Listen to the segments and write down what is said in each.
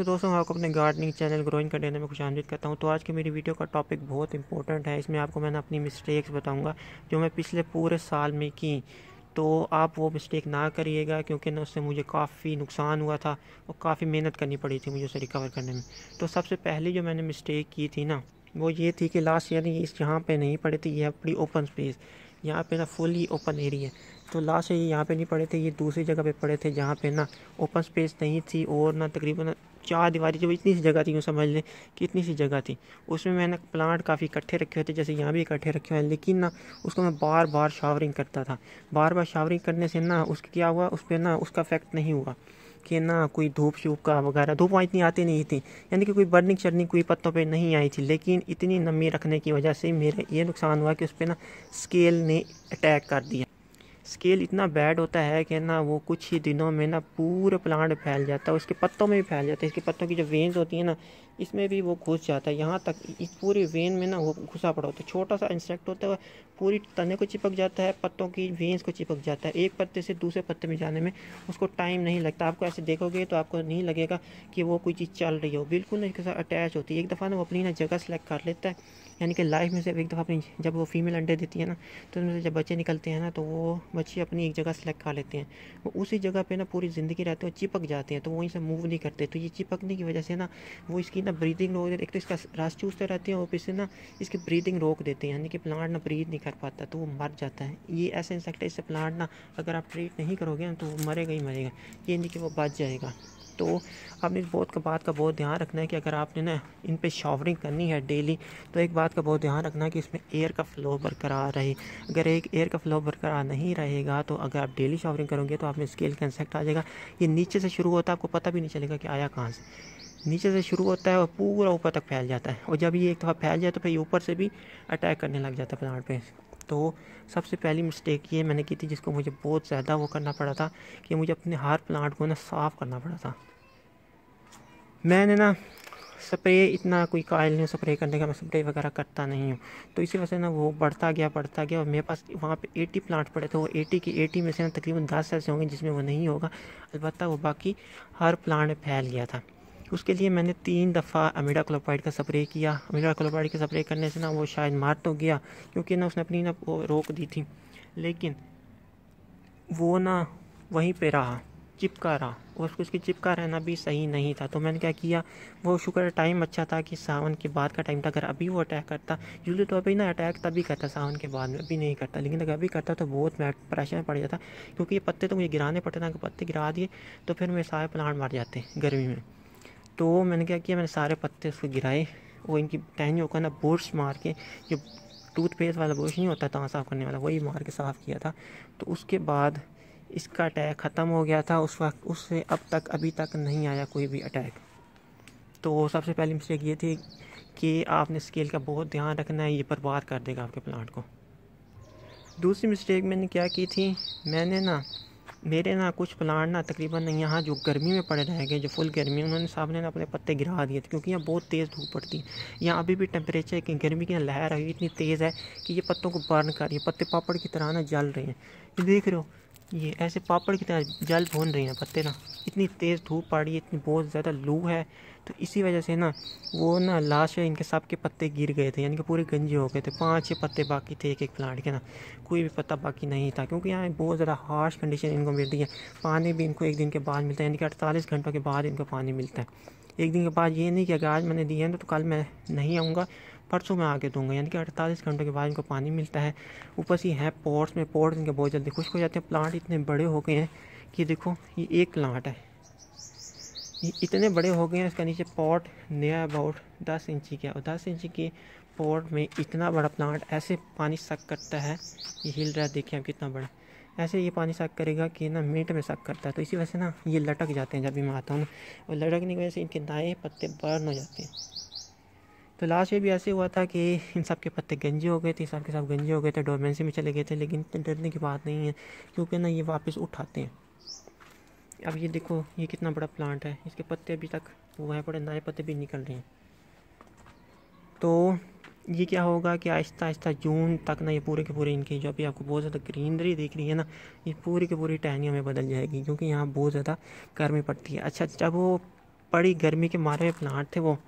तो दोस्तों मैं आपको अपने गार्डनिंग चैनल ग्रोइंग कंटेनर में खुश आमदीद करता हूँ तो आज की मेरी वीडियो का टॉपिक बहुत इंपॉर्टेंट है इसमें आपको मैंने अपनी मिस्टेक्स बताऊँगा जो मैं पिछले पूरे साल में की तो आप वो मिस्टेक ना करिएगा क्योंकि ना उससे मुझे काफ़ी नुकसान हुआ था और काफ़ी मेहनत करनी पड़ी थी मुझे उसे रिकवर करने में तो सबसे पहली जो मैंने मिस्टेक की थी ना वो ये थी कि लास्ट ईयर इस यहाँ पर नहीं पड़ी थी यह बड़ी ओपन स्पेस यहाँ पे ना फुली ओपन एरिया तो लास्ट ये यहाँ पे नहीं पड़े थे ये दूसरी जगह पे पड़े थे जहाँ पे ना ओपन स्पेस नहीं थी और ना तकरीबन चार दीवारी जो इतनी सी जगह थी यूँ समझ लें कि इतनी सी जगह थी उसमें मैंने प्लांट काफ़ी इकट्ठे रखे हुए थे जैसे यहाँ भी इकट्ठे रखे हुए हैं लेकिन ना उसको मैं बार बार शावरिंग करता था बार बार शावरिंग करने से ना उसके क्या हुआ उस पर ना उसका इफेक्ट नहीं हुआ कि ना कोई धूप शूप का वगैरह धूप वहाँ इतनी आती नहीं थी यानी कि कोई बर्निंग शर्निंग कोई पत्तों पे नहीं आई थी लेकिन इतनी नमी रखने की वजह से मेरा ये नुकसान हुआ कि उस पर ना स्केल ने अटैक कर दिया स्केल इतना बैड होता है कि ना वो कुछ ही दिनों में ना पूरे प्लांट फैल जाता है उसके पत्तों में भी फैल जाता है इसके पत्तों की जो वेन्स होती है ना इसमें भी वो घुस जाता है यहाँ तक इस पूरी वेन में ना वो घुसा पड़ा होता है छोटा सा इंसेक्ट होता है पूरी तने को चिपक जाता है पत्तों की वेन्स को चिपक जाता है एक पत्ते से दूसरे पत्ते में जाने में उसको टाइम नहीं लगता आपको ऐसे देखोगे तो आपको नहीं लगेगा कि वो कोई चीज़ चल रही हो बिल्कुल ना इसके साथ अटैच होती है एक दफ़ा ना वो अपनी ना जगह सेलेक्ट कर लेता है यानी कि लाइफ में सिर्फ एक दफ़ा अपनी जब वो फीमेल अंडे देती है ना तो उनमें से जब बच्चे निकलते हैं ना तो वो बच्चे अपनी एक जगह सेलेक्ट कर लेते हैं वो उसी जगह पे ना पूरी ज़िंदगी रहते हैं चिपक जाते हैं तो वहीं से मूव नहीं करते तो ये चिपकने की वजह से ना वो इसकी ना ब्रीदिंग रोक देते एक तो इसका रास चूसते रहते हैं और फिर से ना इसकी ब्रीदिंग रोक देते हैं यानी कि प्लांट ना ब्रीद नहीं कर पाता तो वो मर जाता है ये ऐसा इंसेक्ट है इससे प्लांट ना अगर आप ट्रीट नहीं करोगे ना तो वो मरेगा ही मरेगा ये नहीं कि वो बच जाएगा तो आपने इस बहुत का बात का बहुत ध्यान रखना है कि अगर आपने ना इन पर शॉवरिंग करनी है डेली तो एक बात का बहुत ध्यान रखना है कि इसमें एयर का फ्लो बरकरार रहे अगर एक एयर का फ्लो बरकरार नहीं रहेगा तो अगर आप डेली शॉवरिंग करोगे तो आप में स्केल का इंसेक्ट आ जाएगा ये नीचे से शुरू होता है आपको पता भी नहीं चलेगा कि आया कहाँ से नीचे से शुरू होता है और पूरा ऊपर तक फैल जाता है और जब ये एक दफ़ा फैल जाए तो फिर ऊपर से भी अटैक करने लग जाता है प्लांट पे तो सबसे पहली मिस्टेक ये मैंने की थी जिसको मुझे बहुत ज़्यादा वो करना पड़ा था कि मुझे अपने हार प्लांट को ना साफ़ करना पड़ा था मैंने ना स्प्रे इतना कोई कायल नहीं स्प्रे करने का मैं स्प्रे वगैरह करता नहीं हूँ तो इसी वजह से ना वो बढ़ता गया बढ़ता गया और मेरे पास वहाँ पे 80 प्लांट पड़े थे वो 80 के 80 में से ना तकरीबन 10 ऐसे होंगे जिसमें वो नहीं होगा अलबत्त वो बाकी हर प्लांट फैल गया था उसके लिए मैंने तीन दफ़ा अमीडा क्लोपाइड का स्प्रे किया अमीडा क्लोपाइड का स्प्रे करने से ना वो शायद मार तो गया क्योंकि ना उसने अपनी ना वो रोक दी थी लेकिन वो ना वहीं पे रहा चिपका रहा और उसको उसकी चिपका रहना भी सही नहीं था तो मैंने क्या किया वो शुक्र टाइम अच्छा था कि सावन के बाद का टाइम था अगर अभी वो अटैक करता यूजली तो अभी ना अटैक तभी करता सावन के बाद में अभी नहीं करता लेकिन अगर अभी करता तो बहुत परेशान पड़ जाता क्योंकि ये पत्ते तो मुझे गिराने पड़ते ना अगर पत्ते गिरा दिए तो फिर मेरे सारे प्लांट मर जाते गर्मी में तो मैंने क्या किया मैंने सारे पत्ते उसको गिराए वो इनकी टहनियों का ना बुरश मार के जो टूथपेस्ट वाला ब्रश नहीं होता था साफ़ करने वाला वही मार के साफ़ किया था तो उसके बाद इसका अटैक ख़त्म हो गया था उस वक्त उससे अब तक अभी तक नहीं आया कोई भी अटैक तो सबसे पहली मिस्टेक ये थी कि आपने स्केल का बहुत ध्यान रखना है ये बर्बाद कर देगा आपके प्लांट को दूसरी मिस्टेक मैंने क्या की थी मैंने ना मेरे ना कुछ प्लांट ना तकरीबन यहाँ जो गर्मी में पड़े रह गए जो फुल गर्मी उन्होंने सामने ना अपने पत्ते गिरा दिए थे क्योंकि यहाँ बहुत तेज़ धूप पड़ती है यहाँ अभी भी टेम्परेचर की गर्मी की लहर आई इतनी तेज़ है कि ये पत्तों को बर्न कर रही है पत्ते पापड़ की तरह ना जल रहे हैं ये देख रहे हो ये ऐसे पापड़ की तरह जल भून रही है पत्ते ना इतनी तेज़ धूप पड़ रही है इतनी बहुत ज़्यादा लू है तो इसी वजह से ना वो ना लास्ट में इनके सब के पत्ते गिर गए थे यानी कि पूरे गंजे हो गए थे पाँच छः पत्ते बाकी थे एक एक प्लांट के ना कोई भी पत्ता बाकी नहीं था क्योंकि यहाँ बहुत ज़्यादा हार्श कंडीशन इनको मिलती है पानी भी इनको एक दिन के बाद मिलता है यानी कि अड़तालीस घंटों के बाद इनको पानी मिलता है एक दिन के बाद ये नहीं कि अगर आज मैंने दिया है तो कल मैं नहीं आऊँगा परसों में आके दूंगा यानी कि अड़तालीस घंटों के बाद इनको पानी मिलता है ऊपर से है पॉट्स में पॉट्स इनके बहुत जल्दी खुश्क हो जाते हैं प्लांट इतने बड़े हो गए हैं कि देखो ये एक प्लांट है ये इतने बड़े हो गए हैं इसका नीचे पॉट नया अबाउट दस इंची का और दस इंची के पॉट में इतना बड़ा प्लांट ऐसे पानी सक करता है ये हिल रहा है देखिए आप कितना बड़ा ऐसे ये पानी शक करेगा कि ना मिनट में शक करता है तो इसी वजह से ना ये लटक जाते हैं जब भी मैं आता हूँ ना और लटकने की वजह से इनके दाएँ पत्ते बर्न हो जाते हैं तो लास्ट में भी ऐसे हुआ था कि इन सब के पत्ते गंजे हो गए थे सब के सब गंजे हो गए थे डोमेंसी में चले गए थे लेकिन डरने की बात नहीं है क्योंकि ना ये वापस उठाते हैं अब ये देखो ये कितना बड़ा प्लांट है इसके पत्ते अभी तक वो हैं पड़े नए पत्ते भी निकल रहे हैं तो ये क्या होगा कि आहिस्ता आहिस्ता जून तक ना ये पूरे के पूरे इनकी जो अभी आपको बहुत ज़्यादा ग्रीनरी दिख रही है ना ये पूरी की पूरी टहनियों में बदल जाएगी क्योंकि यहाँ बहुत ज़्यादा गर्मी पड़ती है अच्छा जब वो बड़ी गर्मी के मारे हुए प्लांट थे वो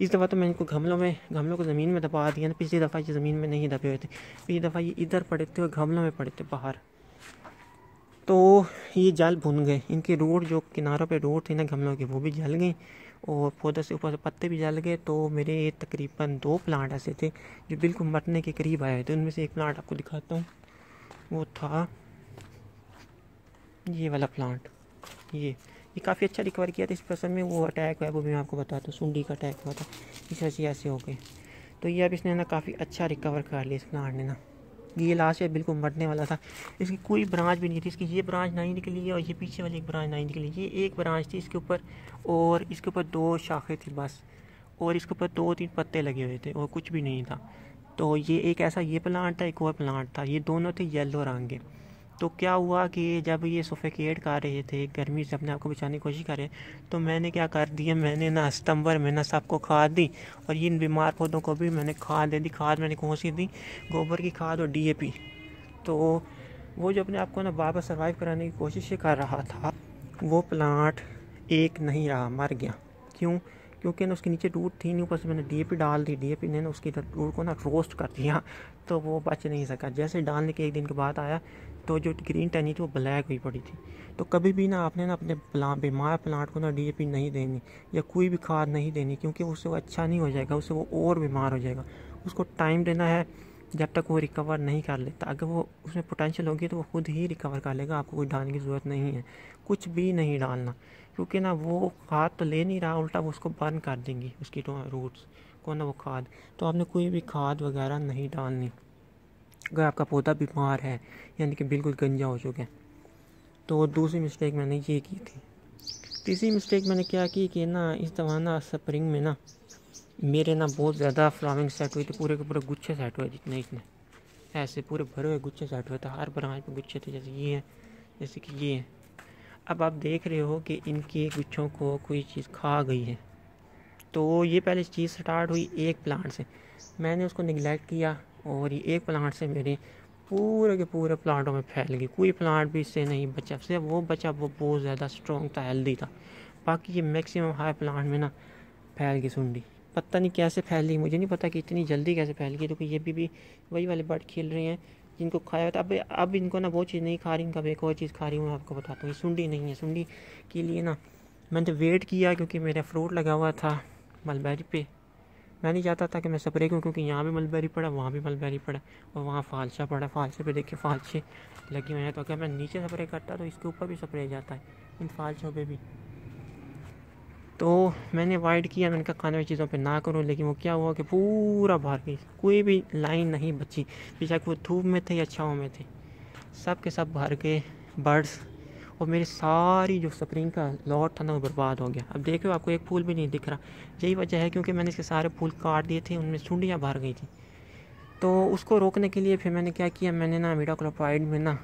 इस दफ़ा तो मैंने इनको गमलों में गमलों को ज़मीन में दबा दिया ना पिछली दफ़ा ये ज़मीन में नहीं दबे हुए थे पिछली दफ़ा ये इधर पड़े थे और गमलों में पड़े थे बाहर तो ये जाल भुन गए इनके रोड जो किनारों पे रोड थे ना गमलों के वो भी जल गए और पौधे से ऊपर से पत्ते भी जल गए तो मेरे तकरीबन दो प्लांट ऐसे थे जो बिल्कुल मरने के करीब आए थे उनमें से एक प्लांट आपको दिखाता हूँ वो था ये वाला प्लांट ये ये काफ़ी अच्छा रिकवर किया था इस पर्सन में वो अटैक हुआ वो भी मैं आपको बताता हूँ सुंडी का अटैक हुआ था इस वजह से ऐसे हो गए तो ये अब इसने ना काफ़ी अच्छा रिकवर कर लिया इस प्लांट ने ना ये लास्ट है बिल्कुल मरने वाला था इसकी कोई ब्रांच भी नहीं थी इसकी ये ब्रांच नहीं निकली है और ये पीछे वाली एक ब्रांच नहीं निकली ये एक ब्रांच थी इसके ऊपर और इसके ऊपर दो शाखें थी बस और इसके ऊपर दो तीन पत्ते लगे हुए थे और कुछ भी नहीं था तो ये एक ऐसा ये प्लांट था एक और प्लांट था ये दोनों थे येलो रंग के तो क्या हुआ कि जब ये सोफेकेट कर रहे थे गर्मी से अपने आप को बचाने की कोशिश कर रहे तो मैंने क्या कर दिया मैंने ना सितंबर में ना सबको खाद दी और इन बीमार पौधों को भी मैंने खाद दे दी खाद मैंने कौन सी दी गोबर की खाद और डी तो वो जो अपने आप को ना वापस सर्वाइव कराने की कोशिश कर रहा था वो प्लांट एक नहीं रहा मर गया क्यों क्योंकि ना उसके नीचे रूट थी नहीं ऊपर से मैंने डी डाल दी डी ने ना उसकी रूट को ना रोस्ट कर दिया तो वो बच नहीं सका जैसे डालने के एक दिन के बाद आया तो जो ग्रीन टहनी थी वो ब्लैक हुई पड़ी थी तो कभी भी ना आपने ना अपने प्लांट बीमार प्लांट को ना पी नहीं देनी या कोई भी खाद नहीं देनी क्योंकि उससे वो अच्छा नहीं हो जाएगा उससे वो और बीमार हो जाएगा उसको टाइम देना है जब तक वो रिकवर नहीं कर लेता अगर वो उसमें पोटेंशियल होगी तो वो खुद ही रिकवर कर लेगा आपको कोई डालने की ज़रूरत नहीं है कुछ भी नहीं डालना क्योंकि ना वो खाद तो ले नहीं रहा उल्टा वो उसको बर्न कर देंगी उसकी रूट्स तो को ना वो खाद तो आपने कोई भी खाद वगैरह नहीं डालनी अगर आपका पौधा बीमार है यानी कि बिल्कुल गंजा हो चुका है तो दूसरी मिस्टेक मैंने ये की थी तीसरी मिस्टेक मैंने क्या की कि ना इस दवा ना स्प्रिंग में ना मेरे ना बहुत ज़्यादा फ्लावरिंग सेट हुई थी पूरे के पूरे गुच्छे सेट हुए जितने इतने ऐसे पूरे भरे हुए गुच्छे सेट हुए थे हर ब्रांच में गुच्छे थे जैसे ये हैं जैसे कि ये हैं अब आप देख रहे हो कि इनके गुच्छों को कोई चीज़ खा गई है तो ये पहले चीज़ स्टार्ट हुई एक प्लांट से मैंने उसको निगलेक्ट किया और ये एक प्लांट से मेरे पूरे के पूरे प्लांटों में फैल गई कोई प्लांट भी इससे नहीं बचा सिर्फ वो बचा वो बहुत ज़्यादा स्ट्रॉन्ग था हेल्दी था बाकी ये मैक्सिमम हाई प्लांट में ना फैल गई सुंडी पता नहीं कैसे फैल गई मुझे नहीं पता कि इतनी जल्दी कैसे फैल गई क्योंकि ये भी, भी वही वाले बर्ड खेल रहे हैं जिनको खाया था तो अब अब इनको ना वो चीज़ नहीं खा रही इनका एक और चीज़ खा रही हूँ मैं आपको बताता हूँ ये सुंडी नहीं है सुंडी के लिए ना मैंने वेट किया क्योंकि मेरा फ्रूट लगा हुआ था मलबेरी पे मैं नहीं चाहता था कि मैं स्प्रे करूँ क्योंकि यहाँ भी मलबेरी पड़ा वहाँ भी मलबेरी पड़ा और वहाँ फालसा पड़ा फालसे पे देखे फालसे लगे हुए हैं तो अगर मैं नीचे स्प्रे करता तो इसके ऊपर भी स्प्रे जाता है इन फालसों पर भी तो मैंने अवॉइड किया मैंने कहा खाने वाली चीज़ों पे ना करूँ लेकिन वो क्या हुआ कि पूरा बाहर गई कोई भी लाइन नहीं बची बेशक वो धूप में थे या छाँव में थे सब के सब बाहर गए बर्ड्स और मेरी सारी जो स्प्रिंग का लॉट था ना वो बर्बाद हो गया अब देखो आपको एक फूल भी नहीं दिख रहा यही वजह है क्योंकि मैंने इसके सारे फूल काट दिए थे उनमें सुंडियाँ बाहर गई थी तो उसको रोकने के लिए फिर मैंने क्या किया मैंने ना मीडा क्लोपाइड में ना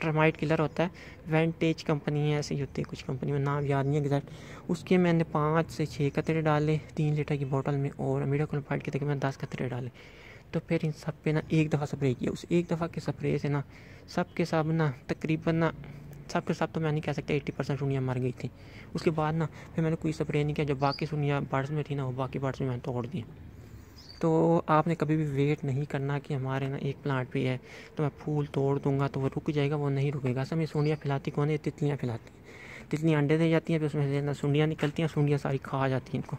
ट्रमाइट किलर होता है वेंटेज कंपनी है ऐसे ही होती है कुछ कंपनी में नाम याद नहीं है एग्जैक्ट उसके मैंने पाँच से छः कतरे डाले तीन लीटर की बोतल में और अमीडा क्लोफाइड के तकरीबन दस कतरे डाले तो फिर इन सब पे ना एक दफ़ा स्प्रे किया उस एक दफ़ा के स्प्रे से ना सब के सब ना तकरीबन ना सब के सब तो मैं नहीं कह सकता एट्टी परसेंट सुनिया मर गई थी उसके बाद ना फिर मैंने कोई स्प्रे नहीं किया जब बाकी सुनिया बर्ड्स में थी ना वो बाकी बर्ड्स में मैंने तोड़ दिया तो आपने कभी भी वेट नहीं करना कि हमारे ना एक प्लांट भी है तो मैं फूल तोड़ दूंगा तो वो रुक जाएगा वो नहीं रुकेगा सब ये सूढ़ियाँ फैलाती कौन है तितलियाँ फैलाती हैं तितलियाँ अंडे दे जाती हैं फिर उसमें से ना सूढ़ियाँ निकलती हैं सूढ़ियाँ सारी खा जाती हैं इनको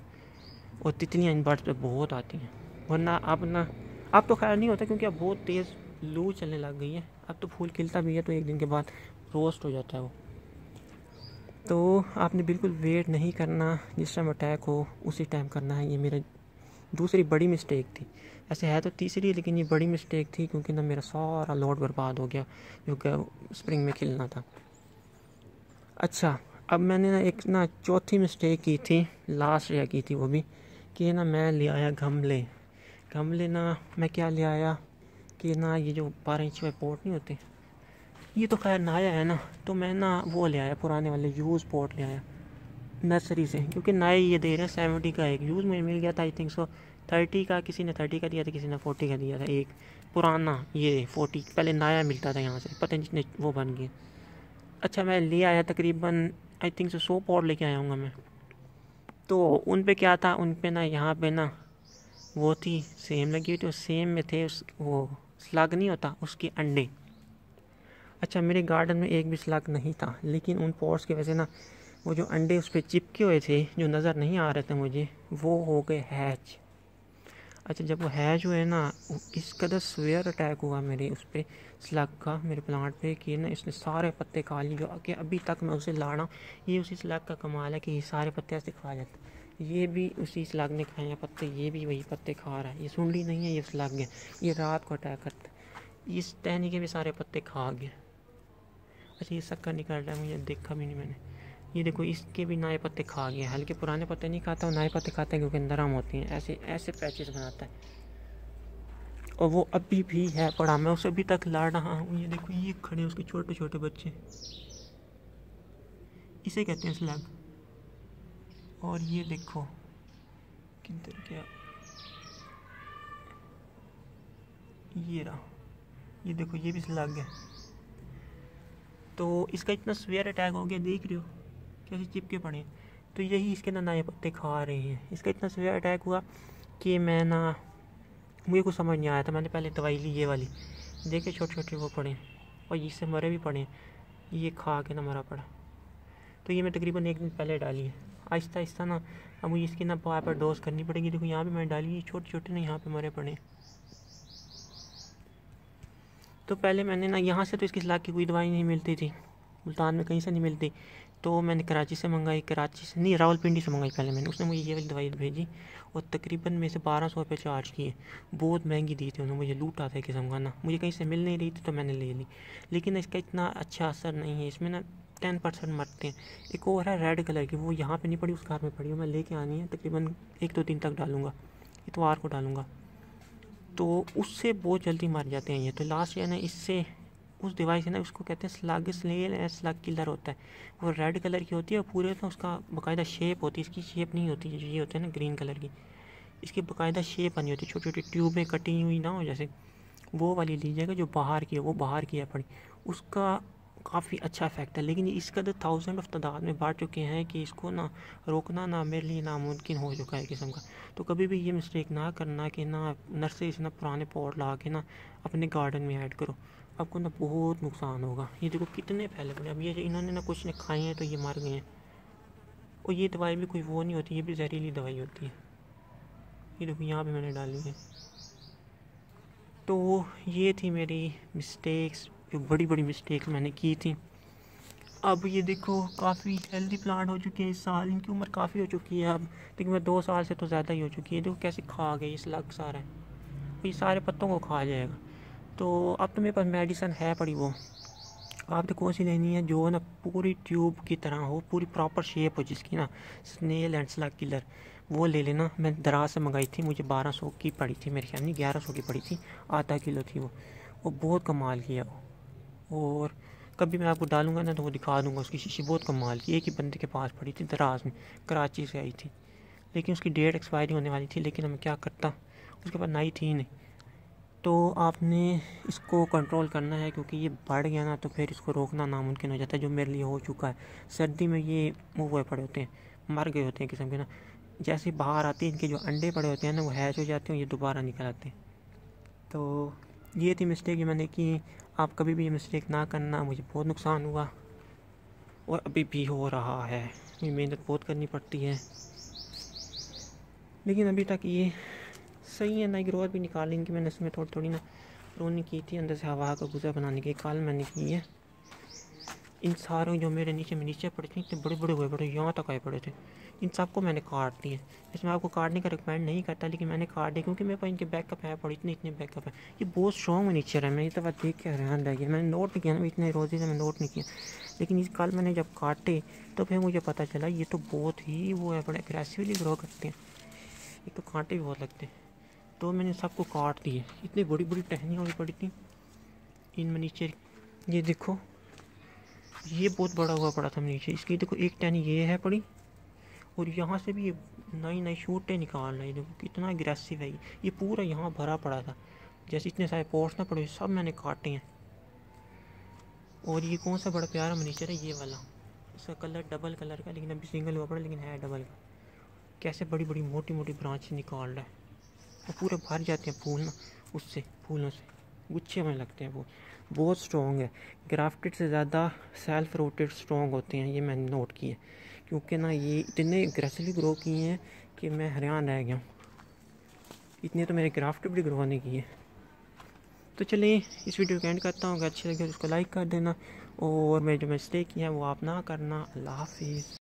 और तितलियाँ इन बर्ड्स पर बहुत आती हैं वरना अब ना अब तो ख्याल नहीं होता क्योंकि अब बहुत तेज़ लू चलने लग गई है अब तो फूल खिलता भी है तो एक दिन के बाद रोस्ट हो जाता है वो तो आपने बिल्कुल वेट नहीं करना जिस टाइम अटैक हो उसी टाइम करना है ये मेरा दूसरी बड़ी मिस्टेक थी ऐसे है तो तीसरी लेकिन ये बड़ी मिस्टेक थी क्योंकि ना मेरा सारा लॉट बर्बाद हो गया जो कि स्प्रिंग में खिलना था अच्छा अब मैंने ना एक ना चौथी मिस्टेक की थी लास्ट या की थी वो भी कि ना मैं ले आया गमले गमले ना मैं क्या ले आया कि ना ये जो बारह इंच में पोर्ट नहीं होते ये तो खैर नाया है ना तो मैं ना वो ले आया पुराने वाले यूज़ पोर्ट ले आया नर्सरी से क्योंकि नए ये दे रहे हैं सेवेंटी का एक यूज़ मुझे मिल गया था आई थिंक सो थर्टी का किसी ने थर्टी का दिया था किसी ने फोर्टी का दिया था एक पुराना ये फोर्टी पहले नया मिलता था यहाँ से पता नहीं वो बन गए अच्छा मैं ले आया तकरीबन आई थिंक सो सौ पॉट लेके आया हूँ मैं तो उन पे क्या था उन पे ना यहाँ पे ना वो थी सेम लगी हुई थी सेम में थे उस वो स्लग नहीं होता उसके अंडे अच्छा मेरे गार्डन में एक भी स्लग नहीं था लेकिन उन पॉट्स की वजह से ना वो जो अंडे उस पर चिपके हुए थे जो नज़र नहीं आ रहे थे मुझे वो हो गए हैच अच्छा जब वो हैच हुए ना इस कदर स्वेयर अटैक हुआ मेरे उस पर स्लग का मेरे प्लांट पे कि ना इसने सारे पत्ते खा लिए कि अभी तक मैं उसे लाड़ा ये उसी स्लग का कमाल है कि ये सारे पत्ते ऐसे खा जाते ये भी उसी स्लग ने खाए हैं पत्ते ये भी वही पत्ते खा रहा है ये सुंडी नहीं है ये स्लग है ये रात को अटैक करता इस टहनी के भी सारे पत्ते खा गए अच्छा ये सक्कर निकल रहा है मुझे देखा भी नहीं मैंने ये देखो इसके भी नए पत्ते खा गए हल्के पुराने पत्ते नहीं खाता और नए पत्ते खाते हैं क्योंकि नरम होते हैं ऐसे ऐसे पैचेस बनाता है और वो अभी भी है पड़ा मैं उसे अभी तक लाड़ रहा हूँ ये देखो ये खड़े उसके छोटे छोटे बच्चे इसे कहते हैं स्लैब और ये देखो किधर क्या ये रहा ये देखो ये भी स्लग है तो इसका इतना स्वेयर अटैक हो गया देख रहे हो कैसे चिपके पड़े तो यही इसके अंदर ना पत्ते खा रहे हैं इसका इतना सीवियर अटैक हुआ कि मैं ना मुझे कुछ समझ नहीं आया था मैंने पहले दवाई ली ये वाली देखे छोटे छोटे वो पड़े और इससे मरे भी पड़े ये खा के ना मरा पड़ा तो ये मैं तकरीबन एक दिन पहले डाली है आहिस्ता आहिस्ता ना अब मुझे इसकी ना पाए पर डोज करनी पड़ेगी देखो यहाँ पे मैंने डाली ये छोटे छोटे ना यहाँ पे मरे पड़े तो पहले मैंने ना यहाँ से तो इसकी सलाह की कोई दवाई नहीं मिलती थी मुल्तान में कहीं से नहीं मिलती तो मैंने कराची से मंगाई कराची से नहीं रावलपिंडी से मंगाई पहले मैंने उसने मुझे ये वाली दवाई भेजी और तकरीबन मेरे से बारह सौ रुपये चार्ज किए बहुत महंगी दी थी उन्होंने मुझे लूट आता है किस्म का ना मुझे कहीं से मिल नहीं रही थी तो मैंने ले ली लेकिन इसका इतना अच्छा असर नहीं है इसमें ना टेन परसेंट मरते हैं एक और है रेड कलर की वो यहाँ पर नहीं पड़ी उस कार में पड़ी मैं लेके आनी है तकरीबन एक दो दिन तक डालूँगा इतवार को डालूँगा तो उससे बहुत जल्दी मर जाते हैं ये तो लास्ट यानी इससे उस डिवाइस है ना उसको कहते हैं स्लग स्लेल एंड स्लग किलर होता है वो रेड कलर की होती है और पूरे उसका बाकायदा शेप होती है इसकी शेप नहीं होती जो ये होते है ना ग्रीन कलर की इसकी बाकायदा शेप बनी होती है छोटी छोटी ट्यूबें कटिंग हुई ना हो जैसे वो वाली लीजिएगा जो बाहर की है वो बाहर की है पड़ी उसका काफ़ी अच्छा इफेक्ट है लेकिन इसका तो थाउजेंड ऑफ तादाद में बांट चुके हैं कि इसको ना रोकना ना मेरे लिए नामुमकिन हो चुका है किस्म का तो कभी भी ये मिस्टेक ना करना कि ना नर्सरी से ना पुराने पॉट ला के ना अपने गार्डन में ऐड करो आपको ना बहुत नुकसान होगा ये देखो कितने फैले पड़े अब ये इन्होंने ना कुछ ने खाए हैं तो ये मर गए हैं और ये दवाई भी कोई वो नहीं होती ये भी जहरीली दवाई होती है ये देखो यहाँ पे मैंने डाली है तो ये थी मेरी मिस्टेक्स बड़ी बड़ी मिस्टेक मैंने की थी अब ये देखो काफ़ी हेल्दी प्लांट हो चुके हैं इस साल इनकी उम्र काफ़ी हो चुकी है अब मैं दो साल से तो ज़्यादा ही हो चुकी है देखो कैसे खा गए इस लग सारा ये सारे पत्तों को खा जाएगा तो अब तो मेरे पास मेडिसन है पड़ी वो आप तो कौन सी लेनी है जो ना पूरी ट्यूब की तरह हो पूरी प्रॉपर शेप हो जिसकी ना स्नेल एंड स्लग किलर वो ले लेना मैं दराज से मंगाई थी मुझे बारह सौ की पड़ी थी मेरे ख्याल में ग्यारह सौ की पड़ी थी आधा किलो थी वो वो बहुत कमाल की है वो और कभी मैं आपको डालूंगा ना तो वो दिखा दूंगा उसकी शीशी बहुत कमाल की एक ही बंदे के पास पड़ी थी दराज में कराची से आई थी लेकिन उसकी डेट एक्सपायरी होने वाली थी लेकिन मैं क्या करता उसके पास नाई थी नहीं तो आपने इसको कंट्रोल करना है क्योंकि ये बढ़ गया ना तो फिर इसको रोकना नामुमकिन हो जाता है जो मेरे लिए हो चुका है सर्दी में ये मूव हुए पड़े होते हैं मर गए होते हैं किस्म के ना जैसे बाहर आते हैं इनके जो अंडे पड़े होते हैं ना वो हैच हो जाते हैं ये दोबारा निकल आते हैं तो ये थी मिस्टेक मैंने की आप कभी भी ये मिस्टेक ना करना मुझे बहुत नुकसान हुआ और अभी भी हो रहा है ये मेहनत बहुत करनी पड़ती है लेकिन अभी तक ये सही है ना रोज भी निकाल लेंगे मैंने इसमें थोड़ी थोड़ी ना रोनी की थी अंदर से हवा का गुजर बनाने की कल मैंने की है इन सारों जो मेरे नीचे में नीचे पड़े थे इतने बड़े बड़े हुए बड़े यहाँ तक आए पड़े थे इन सबको मैंने काट दिए इसमें आपको काटने का रिकमेंड नहीं करता लेकिन मैंने काट दिया क्योंकि मेरे पास इनके बैकअप है बड़े इतने इतने बैकअप है ये बहुत स्ट्रॉन्ग में नीचे रहे मैं इस दफ़ा तो देख के हैरान रह गया मैंने नोट नहीं किया ना इतने रोजे से मैंने नोट नहीं किया लेकिन इस कल मैंने जब काटे तो फिर मुझे पता चला ये तो बहुत ही वो है बड़े एग्रेसिवली ग्रो करते हैं एक तो कांटे भी बहुत लगते हैं तो मैंने सबको काट दिए इतनी बड़ी बड़ी टहनियाँ भी पड़ी थी में नीचे ये देखो ये बहुत बड़ा हुआ पड़ा था नीचे इसकी देखो एक टहनी ये है पड़ी और यहाँ से भी ये नई नई शूटें निकाल रहे देखो कितना अग्रेसिव है ये ये पूरा यहाँ भरा पड़ा था जैसे इतने सारे पोर्ट्स ना पड़े सब मैंने काटे हैं और ये कौन सा बड़ा प्यारा मनीचर है ये वाला इसका कलर डबल कलर का लेकिन अभी सिंगल हुआ पड़ा लेकिन है डबल का कैसे बड़ी बड़ी मोटी मोटी ब्रांच निकाल रहा है वो पूरे भर जाते हैं फूल ना उससे फूलों से गुच्छे में लगते हैं वो बहुत स्ट्रॉन्ग है ग्राफ्टेड से ज़्यादा सेल्फ रोटेड स्ट्रॉन्ग होते हैं ये मैंने नोट किए क्योंकि ना ये इतने एग्रेसिवली ग्रो किए हैं कि मैं हैरान रह गया हूँ इतने तो मेरे ग्राफ्टेड भी ग्रो नहीं किए तो चलिए इस वीडियो को एंड करता हूँ अगर अच्छी लगे तो उसको लाइक कर देना और मेरे जो मिस्टेक किया है वो आप ना करना अल्लाह हाफिज़